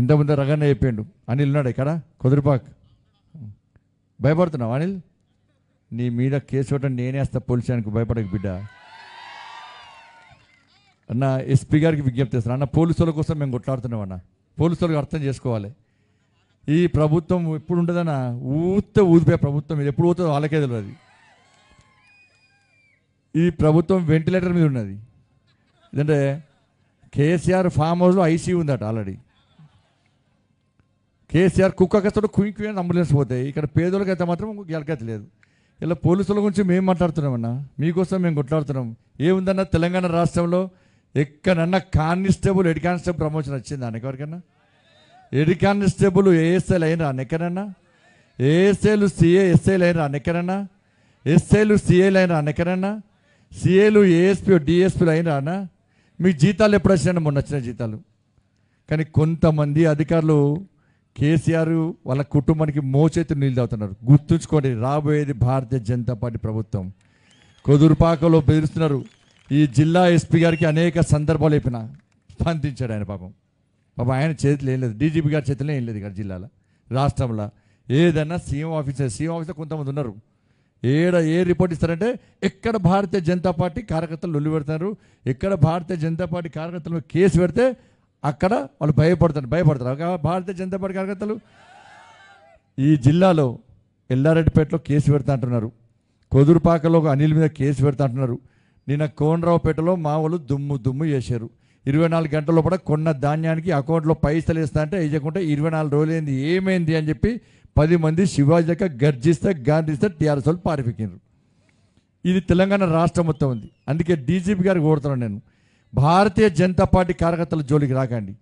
ఇంత ముందు రగన్న చెప్పాడు అనిల్ ఉన్నాడు ఇక్కడ కుదురుపాక్ భయపడుతున్నావు అనిల్ నీ మీద కేసు ఇవ్వటం నేనేస్తా పోలీసానికి భయపడకు బిడ్డ అన్న ఎస్పీ గారికి విజ్ఞప్తి ఇస్తాను అన్న పోలీసుల కోసం మేము కొట్లాడుతున్నాం అన్న పోలీసులకు అర్థం చేసుకోవాలి ఈ ప్రభుత్వం ఎప్పుడు ఉండదన్న ఊత ఊదిపోయే ప్రభుత్వం ఇది ఎప్పుడు ఊతుందో వాళ్ళకే తెలియదు ఈ ప్రభుత్వం వెంటిలేటర్ మీద ఉన్నది ఎందుకంటే కేసీఆర్ ఫామ్ హౌస్లో ఐసీ ఉందట ఆల్రెడీ కేసీఆర్ కుక్కకి వస్తాడు కుయింగ్ కుయింగ్ అంబులెన్స్ పోతాయి ఇక్కడ పేదోళ్ళకి అయితే మాత్రం గెలకైతే లేదు ఇలా పోలీసుల గురించి మేము మాట్లాడుతున్నామన్నా మీకోసం మేము కొట్లాడుతున్నాం ఏముందన్న తెలంగాణ రాష్ట్రంలో ఎక్కడన్నా కానిస్టేబుల్ హెడ్ కానిస్టేబుల్ ప్రమోషన్ వచ్చింది అన్న ఎవరికన్నా హెడ్ కానిస్టేబుల్ ఏఎస్ఐలు అయినరా అన్న ఎక్కడన్నా ఏఎస్ఐలు సిఏ ఎస్ఐల్ అయినరా అన్న ఎక్కడన్నా ఎస్ఐలు సిఏలు అయినరా అన్న ఎక్కడన్నా సిఏలు ఏఎస్పీ డిఎస్పీలు అయినరా అన్న మీకు జీతాలు ఎప్పుడు వచ్చినా మొన్న వచ్చిన జీతాలు కానీ కొంతమంది అధికారులు కేసీఆర్ వాళ్ళ కుటుంబానికి మోచేతులు నీళ్ళు తాగుతున్నారు గుర్తుంచుకోండి రాబోయేది భారతీయ జనతా పార్టీ ప్రభుత్వం కొదురుపాకలో బెదిరిస్తున్నారు ఈ జిల్లా ఎస్పీ గారికి అనేక సందర్భాలు చెప్పిన స్పందించాడు ఆయన పాపం పాపం ఆయన చేతిలో ఏం లేదు డీజీపీ గారి చేతిలో ఏం లేదు ఇక్కడ జిల్లాలో రాష్ట్రంలో ఏదన్నా సీఎం ఆఫీసర్ సీఎం ఆఫీసర్ కొంతమంది ఉన్నారు ఏడ ఏ రిపోర్ట్ ఇస్తారంటే ఎక్కడ భారతీయ జనతా పార్టీ కార్యకర్తలు పెడతారు ఎక్కడ భారతీయ జనతా పార్టీ కార్యకర్తలు కేసు పెడితే అక్కడ వాళ్ళు భయపడతారు భయపడతారు భారతీయ జనతా పార్టీ కార్యకర్తలు ఈ జిల్లాలో ఎల్లారెడ్డిపేటలో కేసు పెడతా అంటున్నారు కొదురుపాకలో ఒక అనిల్ మీద కేసు పెడతా అంటున్నారు నిన్న కోనరావుపేటలో మా వాళ్ళు దుమ్ము దుమ్ము చేశారు ఇరవై నాలుగు గంటల్లో కూడా కొన్న ధాన్యానికి అకౌంట్లో పైసలు ఇస్తా అంటే వేయకుండా ఇరవై నాలుగు రోజులైంది ఏమైంది అని చెప్పి పది మంది శివాజీ యొక్క గర్జిస్తే గాంధిస్తే టీఆర్ఎస్ వాళ్ళు పారిపెక్కినారు ఇది తెలంగాణ రాష్ట్రం మొత్తం ఉంది అందుకే డీజీపీ గారికి కోరుతున్నాను నేను భారతీయ జనతా పార్టీ కార్యకర్తల జోలికి రాకండి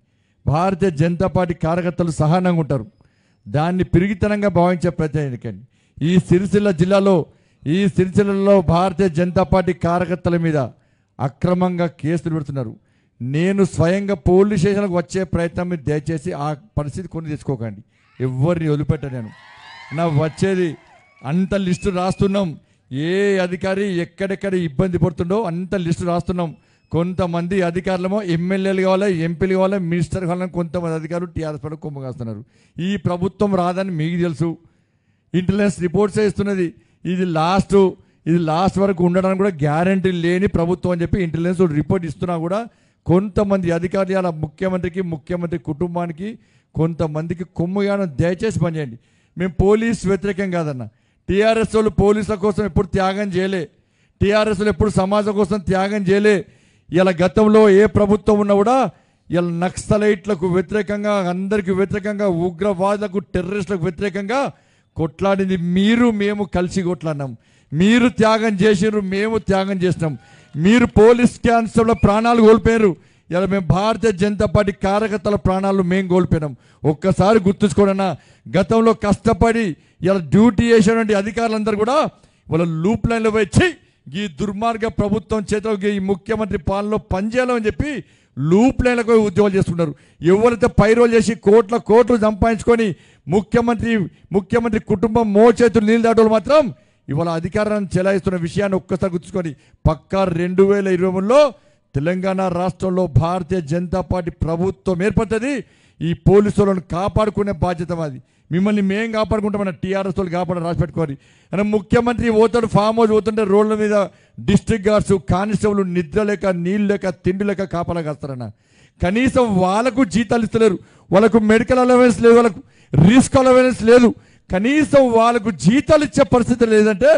భారతీయ జనతా పార్టీ కార్యకర్తలు సహనంగా ఉంటారు దాన్ని పిరిగితనంగా భావించే ప్రయత్నికండి ఈ సిరిసిల్ల జిల్లాలో ఈ సిరిసిల్లలో భారతీయ జనతా పార్టీ కార్యకర్తల మీద అక్రమంగా కేసులు పెడుతున్నారు నేను స్వయంగా పోలీస్ స్టేషన్కు వచ్చే ప్రయత్నం మీద దయచేసి ఆ పరిస్థితి కొన్ని తెచ్చుకోకండి ఎవరిని వదిలిపెట్ట నేను నా వచ్చేది అంత లిస్టు రాస్తున్నాం ఏ అధికారి ఎక్కడెక్కడ ఇబ్బంది పడుతుండో అంత లిస్టు రాస్తున్నాం కొంతమంది అధికారులమో ఎమ్మెల్యేలు కావాలా ఎంపీలు కావాలా మినిస్టర్ కావాలని కొంతమంది అధికారులు టీఆర్ఎస్ పడ కాస్తున్నారు ఈ ప్రభుత్వం రాదని మీకు తెలుసు ఇంటెలిజెన్స్ రిపోర్ట్స్ ఇస్తున్నది ఇది లాస్ట్ ఇది లాస్ట్ వరకు ఉండడానికి కూడా గ్యారంటీ లేని ప్రభుత్వం అని చెప్పి ఇంటెలిజెన్స్ రిపోర్ట్ ఇస్తున్నా కూడా కొంతమంది అధికారులు అలా ముఖ్యమంత్రికి ముఖ్యమంత్రి కుటుంబానికి కొంతమందికి కొమ్ముగాను దయచేసి పనిచేయండి మేము పోలీస్ వ్యతిరేకం కాదన్న టీఆర్ఎస్ వాళ్ళు పోలీసుల కోసం ఎప్పుడు త్యాగం చేయలే టీఆర్ఎస్ వాళ్ళు ఎప్పుడు సమాజం కోసం త్యాగం చేయలే ఇలా గతంలో ఏ ప్రభుత్వం ఉన్నా కూడా ఇలా నక్సలైట్లకు వ్యతిరేకంగా అందరికీ వ్యతిరేకంగా ఉగ్రవాదులకు టెర్రరిస్టులకు వ్యతిరేకంగా కొట్లాడింది మీరు మేము కలిసి కొట్లాడినాం మీరు త్యాగం చేసినారు మేము త్యాగం చేసినాం మీరు పోలీస్ క్యాన్సర్లో ప్రాణాలు కోల్పోయారు ఇలా మేము భారతీయ జనతా పార్టీ కార్యకర్తల ప్రాణాలు మేము కోల్పోయినాం ఒక్కసారి గుర్తుంచుకోడన్నా గతంలో కష్టపడి ఇలా డ్యూటీ చేసినటువంటి అధికారులందరూ కూడా వాళ్ళ లూప్ లైన్లో వచ్చి ఈ దుర్మార్గ ప్రభుత్వం చేత ఈ ముఖ్యమంత్రి పాలనలో పనిచేయాలని చెప్పి లూప్ లైన్లకు పోయి ఉద్యోగాలు చేస్తున్నారు ఎవరైతే పైరోలు చేసి కోట్ల కోట్లు సంపాదించుకొని ముఖ్యమంత్రి ముఖ్యమంత్రి కుటుంబం మోచేతులు నీళ్ళు దాటోళ్ళు మాత్రం ఇవాళ అధికారాన్ని చెలాయిస్తున్న విషయాన్ని ఒక్కసారి గుర్తుకొని పక్కా రెండు వేల ఇరవై మూడులో తెలంగాణ రాష్ట్రంలో భారతీయ జనతా పార్టీ ప్రభుత్వం ఏర్పడుతుంది ఈ పోలీసులను కాపాడుకునే బాధ్యత మాది మిమ్మల్ని మేం కాపాడుకుంటామన్న టీఆర్ఎస్ వాళ్ళు కాపాడని రాసి పెట్టుకోవాలి కానీ ముఖ్యమంత్రి పోతాడు ఫామ్ హౌస్ పోతుంటే రోడ్ల మీద డిస్ట్రిక్ట్ గార్డ్స్ కానిస్టేబుల్ నిద్ర లేక నీళ్ళు లేక తిండి లేక కాపలా కాస్తారన్న కనీసం వాళ్ళకు జీతాలు ఇస్తలేరు వాళ్ళకు మెడికల్ అలవెన్స్ లేదు వాళ్ళకు రిస్క్ అలవెన్స్ లేదు కనీసం వాళ్ళకు జీతాలు ఇచ్చే పరిస్థితి లేదంటే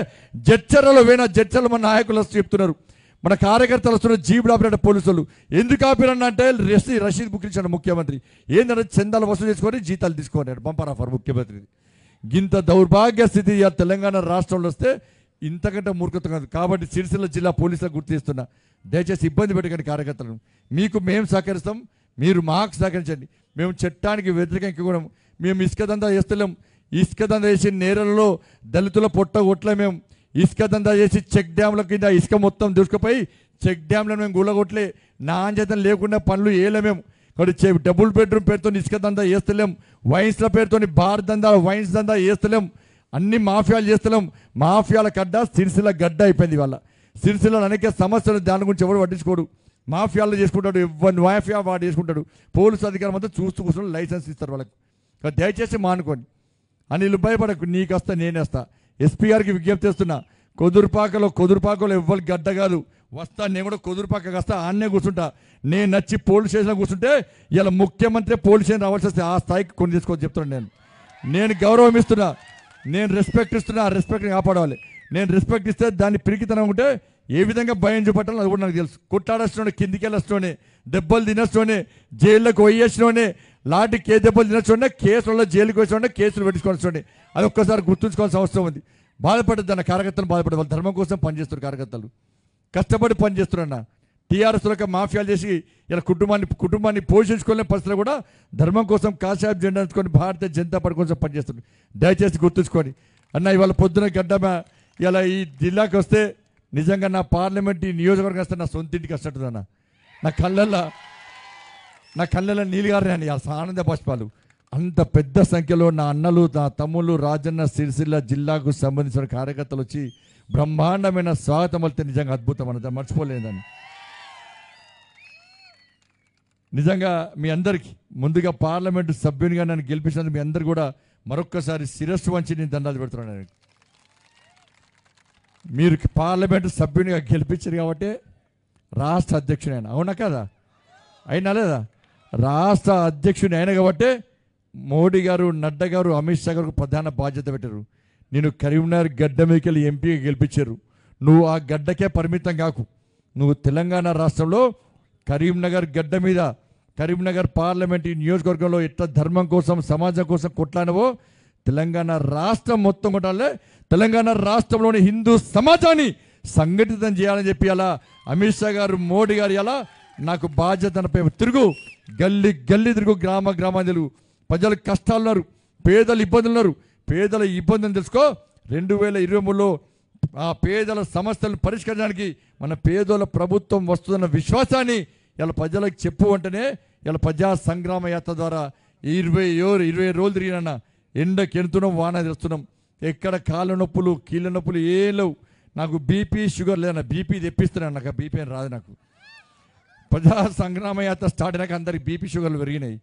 జడ్చర్లలో వేణ జడ్చర్లు మన నాయకులు చెప్తున్నారు మన కార్యకర్తలు వస్తున్న జీబులు ఆపినట్టు పోలీసులు ఎందుకు అంటే రసీ రషీద్ బుక్ ఇచ్చాడు ముఖ్యమంత్రి ఏంటంటే చందాలు వసూలు చేసుకొని జీతాలు తీసుకున్నాడు పంపరాఫర్ ముఖ్యమంత్రి ఇంత దౌర్భాగ్య స్థితి తెలంగాణ రాష్ట్రంలో వస్తే ఇంతకంటే మూర్ఖత కాదు కాబట్టి సిరిసిల్ల జిల్లా పోలీసులకు గుర్తిస్తున్నా దయచేసి ఇబ్బంది పెట్టకండి కార్యకర్తలను మీకు మేము సహకరిస్తాం మీరు మాకు సహకరించండి మేము చట్టానికి వ్యతిరేకం కూడా మేము ఇసుక ఇసుకదంతా చేస్తలేం దందా వేసిన నేరల్లో దళితుల పొట్ట కొట్లే మేము ఇసుక దందా చేసి చెక్ డ్యామ్ల కింద ఇసుక మొత్తం దూసుకుపోయి చెక్ డ్యామ్లను మేము గుళ్ళగొట్టలే నాంచేతం లేకుండా పనులు ఏలేమేము కాబట్టి డబుల్ బెడ్రూమ్ పేరుతో ఇసుక దందా వేస్తలేం వైన్స్ల పేరుతో బార్ దందా వైన్స్ దందా వేస్తలేం అన్ని మాఫియాలు చేస్తలేం మాఫియాల గడ్డ సిరిసిల గడ్డ అయిపోయింది వాళ్ళ సిరిసిల అనేక సమస్యలు దాని గురించి ఎవరు పట్టించుకోడు మాఫియాలు చేసుకుంటాడు ఎవరి మాఫియా వాడు చేసుకుంటాడు పోలీసు అధికారం అంతా చూస్తూ కూర్చొని లైసెన్స్ ఇస్తారు వాళ్ళకి దయచేసి మానుకోండి అని భయపడకు నీకు వస్తా నేనేస్తా ఎస్పీఆర్కి విజ్ఞప్తి చేస్తున్నా కొదురుపాకలో కొదురుపాకలో ఎవ్వరు గడ్డ కాదు వస్తా నేను కూడా కొదురుపాక వస్తా ఆన్నే కూర్చుంటా నేను నచ్చి పోలీస్ స్టేషన్లో కూర్చుంటే ఇలా ముఖ్యమంత్రి పోలీస్ స్టేషన్ రావాల్సి వస్తే ఆ స్థాయికి కొన్ని తీసుకోవచ్చు చెప్తున్నాను నేను నేను గౌరవం ఇస్తున్నా నేను రెస్పెక్ట్ ఇస్తున్నా ఆ రెస్పెక్ట్ని కాపాడాలి నేను రెస్పెక్ట్ ఇస్తే దాన్ని పిరికితనం ఉంటే ఏ విధంగా భయం చూపట్టాలో అది కూడా నాకు తెలుసు కొట్లాడేస్తున్నాడు కిందికి వెళ్ళేస్తున్నాడే దెబ్బలు తినేస్తున్నాడే జైల్లోకి వయ్యేసినోనే లాంటి కేసు దెబ్బలు తిన చూడండి కేసులలో జైలుకి వచ్చి చూడండి కేసులు పెట్టుకొని చూడండి అది ఒక్కసారి గుర్తుంచుకోవాల్సిన అవసరం ఉంది బాధపడద్దు అన్న కార్యకర్తలు బాధపడదు వాళ్ళు ధర్మం కోసం పనిచేస్తారు కార్యకర్తలు కష్టపడి పనిచేస్తున్నారన్న టీఆర్ఎస్ యొక్క మాఫియాలు చేసి ఇలా కుటుంబాన్ని కుటుంబాన్ని పోషించుకునే పరిస్థితులు కూడా ధర్మం కోసం జెండా జెండాచుకొని భారతీయ జనతా పార్టీ కోసం పనిచేస్తుంది దయచేసి గుర్తుంచుకొని అన్న ఇవాళ పొద్దున గడ్డ ఇలా ఈ జిల్లాకి వస్తే నిజంగా నా పార్లమెంట్ ఈ నియోజకవర్గం వస్తే నా సొంత ఇంటికి వస్తుంటుందన్న నా కళ్ళల్లో నా కళ్ళలో నీళ్ళు ఆ ఆనంద పుష్పాలు అంత పెద్ద సంఖ్యలో నా అన్నలు నా తమ్ముళ్ళు రాజన్న సిరిసిల్ల జిల్లాకు సంబంధించిన కార్యకర్తలు వచ్చి బ్రహ్మాండమైన స్వాగతం వెళ్తే నిజంగా అద్భుతం అన్నది మర్చిపోలేదని నిజంగా మీ అందరికీ ముందుగా పార్లమెంటు సభ్యునిగా నన్ను గెలిపించినందుకు మీ అందరు కూడా మరొక్కసారి శిరస్సు వంచి నేను దండాలు పెడుతున్నాను మీరు పార్లమెంటు సభ్యునిగా గెలిపించారు కాబట్టి రాష్ట్ర అధ్యక్షుడు అవునా కదా అయినా లేదా రాష్ట్ర అధ్యక్షుని అయినా కాబట్టి మోడీ గారు నడ్డా గారు అమిత్ షా గారు ప్రధాన బాధ్యత పెట్టారు నేను కరీంనగర్ గడ్డ మీకెళ్ళి ఎంపీగా గెలిపించారు నువ్వు ఆ గడ్డకే పరిమితం కాకు నువ్వు తెలంగాణ రాష్ట్రంలో కరీంనగర్ గడ్డ మీద కరీంనగర్ పార్లమెంట్ ఈ నియోజకవర్గంలో ఎట్లా ధర్మం కోసం సమాజం కోసం కొట్లానవో తెలంగాణ రాష్ట్రం మొత్తం కొట్టాలే తెలంగాణ రాష్ట్రంలోని హిందూ సమాజాన్ని సంఘటితం చేయాలని చెప్పి అలా అమిత్ షా గారు మోడీ గారు అలా నాకు బాధ్యతనపై తిరుగు గల్లి గల్లి తిరుగు గ్రామ గ్రామాన్ని తెలుగు ప్రజలు కష్టాలు ఉన్నారు పేదలు ఇబ్బందులు ఉన్నారు పేదల ఇబ్బందులు తెలుసుకో రెండు వేల ఇరవై మూడులో ఆ పేదల సమస్యలను పరిష్కరించడానికి మన పేదల ప్రభుత్వం వస్తుందన్న విశ్వాసాన్ని ఇలా ప్రజలకు చెప్పు అంటేనే ఇలా ప్రజా సంగ్రామ యాత్ర ద్వారా ఇరవై ఇరవై రోజులు తిరిగినన్న ఎండకి ఎంతున్నాం వాన తెస్తున్నాం ఎక్కడ కాళ్ళ నొప్పులు కీళ్ళ నొప్పులు ఏ లేవు నాకు బీపీ షుగర్ లేదన్న బీపీ తెప్పిస్తున్నాను నాకు బీపీ అని రాదు నాకు ప్రజా సంగ్రామ యాత్ర స్టార్ట్ అయినాక అందరికి బీపీ షుగర్లు పెరిగినాయి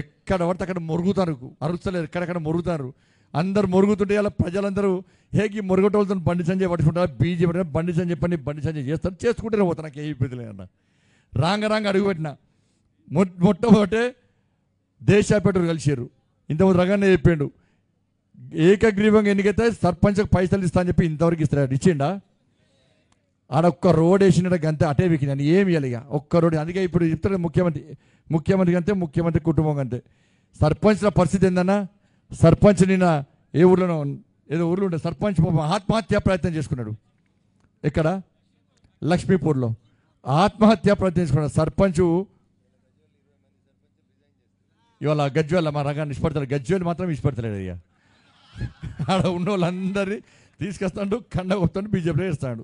ఎక్కడ పడితే అక్కడ మురుగుతారు అరుస్తలేరు ఎక్కడెక్కడ మురుగుతారు అందరు మురుగుతుంటే అలా ప్రజలందరూ హేగి మురుగటోళ్ళతో బండి సంజయ్ పట్టుకుంటారు బీజే పట్టిన బండి సంజయ్ పని బండి సంజయ్ చేస్తారు చేసుకుంటేనే పోతా నాకు ఏ ఇబ్బంది అన్న రాంగ రాంగ అడుగుపెట్టిన మొ మొట్టమొదటే దేశాపేటరు కలిసారు ఇంతమంది రగానే చెప్పిండు ఏకగ్రీవంగా ఎన్నికైతే సర్పంచ్కి పైసలు ఇస్తా అని చెప్పి ఇంతవరకు ఇస్తారు ఇచ్చిండా ఆడ ఒక్క రోడ్ వేసిన గంతే అటే వికి నేను ఏమి ఇక ఒక్క రోడ్ అందుకే ఇప్పుడు చెప్తాడు ముఖ్యమంత్రి ముఖ్యమంత్రి కంటే ముఖ్యమంత్రి కుటుంబం కంటే సర్పంచ్ల పరిస్థితి ఏందన్నా సర్పంచ్ నిన్న ఏ ఊర్లోనో ఏదో ఊర్లో ఉండే సర్పంచ్ ఆత్మహత్యా ప్రయత్నం చేసుకున్నాడు ఇక్కడ లక్ష్మీపూర్లో ఆత్మహత్యా ప్రయత్నం చేసుకున్నాడు సర్పంచ్ ఇవాళ గజ్వేల్ మా రంగాన్ని ఇష్టపడతారు గజ్వేల్ మాత్రం ఇష్టపడతలేడు అయ్యా ఆడ ఉన్న వాళ్ళందరినీ తీసుకొస్తాడు కండ కొత్తాడు బీజేపీలో వేస్తాడు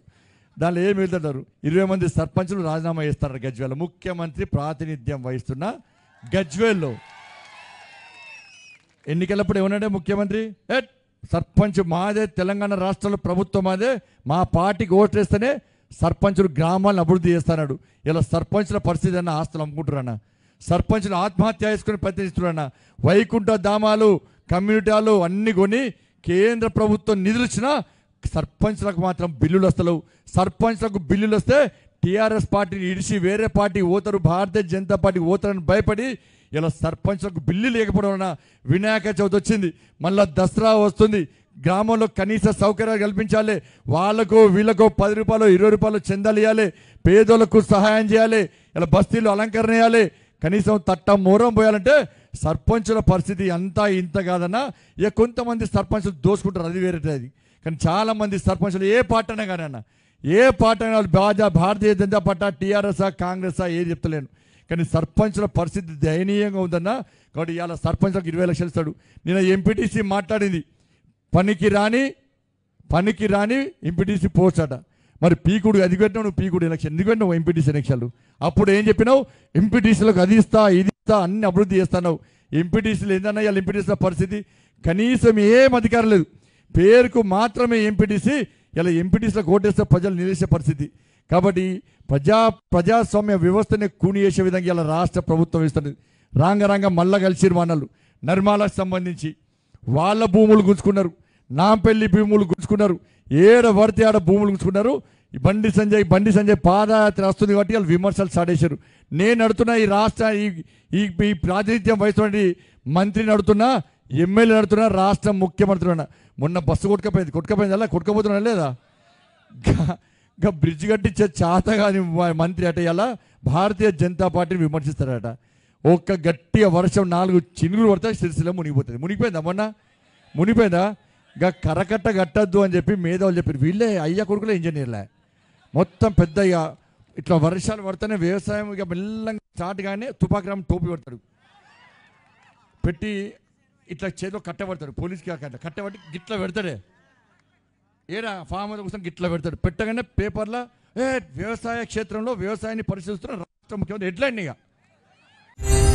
దానిలో ఏం వెళ్తుంటారు ఇరవై మంది సర్పంచులు రాజీనామా చేస్తారు గజ్వేల్ ముఖ్యమంత్రి ప్రాతినిధ్యం వహిస్తున్న గజ్వేల్లో ఎన్నికలప్పుడు ఏమన్నాడే ముఖ్యమంత్రి ఎట్ సర్పంచ్ మాదే తెలంగాణ రాష్ట్రంలో ప్రభుత్వం మాదే మా పార్టీకి ఓట్లేస్తేనే సర్పంచులు గ్రామాలను అభివృద్ధి చేస్తాడు ఇలా సర్పంచుల పరిస్థితి అన్న ఆస్తులు అమ్ముకుంటున్నా సర్పంచులు ఆత్మహత్య చేసుకుని ప్రతినిస్తున్నా వైకుంఠ ధామాలు కమ్యూనిటీలు అన్ని కొని కేంద్ర ప్రభుత్వం నిధులు ఇచ్చినా సర్పంచ్లకు మాత్రం బిల్లులు వస్తలేవు సర్పంచ్లకు బిల్లులు వస్తే టీఆర్ఎస్ పార్టీని ఇడిచి వేరే పార్టీ ఓతరు భారతీయ జనతా పార్టీ ఓతరని భయపడి ఇలా సర్పంచ్లకు బిల్లు లేకపోవడం వలన వినాయక చవితి వచ్చింది మళ్ళీ దసరా వస్తుంది గ్రామంలో కనీస సౌకర్యాలు కల్పించాలి వాళ్ళకు వీళ్ళకు పది రూపాయలు ఇరవై రూపాయలు చెందాలి ఇవ్వాలి పేదలకు సహాయం చేయాలి ఇలా బస్తీలు అలంకరణ చేయాలి కనీసం తట్ట మూరం పోయాలంటే సర్పంచుల పరిస్థితి అంతా ఇంత కాదన్నా ఇక కొంతమంది సర్పంచులు దోసుకుంటారు అది వేరేది కానీ చాలామంది సర్పంచ్లు ఏ పార్టీ కానీ అన్న ఏ పార్టీ అయినా భాజా భారతీయ జనతా పార్టీ టీఆర్ఎస్ఆ కాంగ్రెసా ఏది చెప్తలేను కానీ సర్పంచ్ల పరిస్థితి దయనీయంగా ఉందన్న కాబట్టి ఇవాళ సర్పంచ్లకు ఇరవై లక్షలు ఇస్తాడు నేను ఎంపీటీసీ మాట్లాడింది పనికి రాని పనికి రాని ఎంపీటీసీ పోస్ట్ అట మరి పీకుడు అది పెట్టినావు నువ్వు పీకుడు ఎలక్షన్ ఎందుకు పెట్టినావు ఎంపీటీసీ ఎలక్షన్లు అప్పుడు ఏం చెప్పినావు ఎంపీటీసీలకు అది ఇస్తా ఇది ఇస్తా అన్ని అభివృద్ధి చేస్తున్నావు ఎంపీటీసీలు ఏందన్నా ఇవాళ ఎంపీటీసీల పరిస్థితి కనీసం ఏం అధికారం లేదు పేరుకు మాత్రమే ఎంపీటీసీ ఇలా ఎంపీటీసీలో ఓటేస్తే ప్రజలు నిలిచే పరిస్థితి కాబట్టి ప్రజా ప్రజాస్వామ్య వ్యవస్థని కూని చేసే విధంగా ఇలా రాష్ట్ర ప్రభుత్వం ఇస్తుంది రాంగరాంగ మళ్ళా కలిసి మనలు నిర్మాణకు సంబంధించి వాళ్ళ భూములు గుంజుకున్నారు నాంపల్లి భూములు గుంజుకున్నారు ఏడ వరితే ఆడ భూములు గుంజుకున్నారు బండి సంజయ్ బండి సంజయ్ పాదయాత్ర వస్తుంది కాబట్టి వాళ్ళు విమర్శలు సాడేశారు నేను నడుతున్న ఈ రాష్ట్ర ఈ ఈ ప్రాతినిధ్యం వహిస్తున్న మంత్రి నడుతున్నా ఎమ్మెల్యే నడుతున్నా రాష్ట్ర ముఖ్యమంత్రి మొన్న బస్సు కొట్టుకపోయింది కొట్టుకపోయింది అలా కొట్టుకపోతున్నా లేదా ఇంకా బ్రిడ్జ్ కట్టించే చేత కాని మంత్రి అట ఇలా భారతీయ జనతా పార్టీని విమర్శిస్తారట ఒక్క గట్టిగా వర్షం నాలుగు చినుగులు పడితే సిరిసిల్ల మునిగిపోతుంది మునిగిపోయిందా మొన్న మునిగిపోయిందా ఇంకా కరకట్ట కట్టద్దు అని చెప్పి మేధావులు చెప్పారు వీళ్ళే అయ్యా కొడుకులే ఇంజనీర్లే మొత్తం పెద్ద ఇట్లా వర్షాలు పడితేనే వ్యవసాయం ఇక మెల్లంగా స్టార్ట్ కానీ తుపాక్రామ్ టోపీ పెడతాడు పెట్టి ఇట్లా చేతిలో కట్టబడతాడు పోలీస్కి కాక కట్టబట్టి గిట్ల పెడతాడే ఏరా ఫామ్లో కోసం గిట్ల పెడతాడు పెట్టగానే పేపర్లో ఏ వ్యవసాయ క్షేత్రంలో వ్యవసాయాన్ని పరిశీలిస్తున్న రాష్ట్ర ముఖ్యమంత్రి హెడ్లైన్ ఇక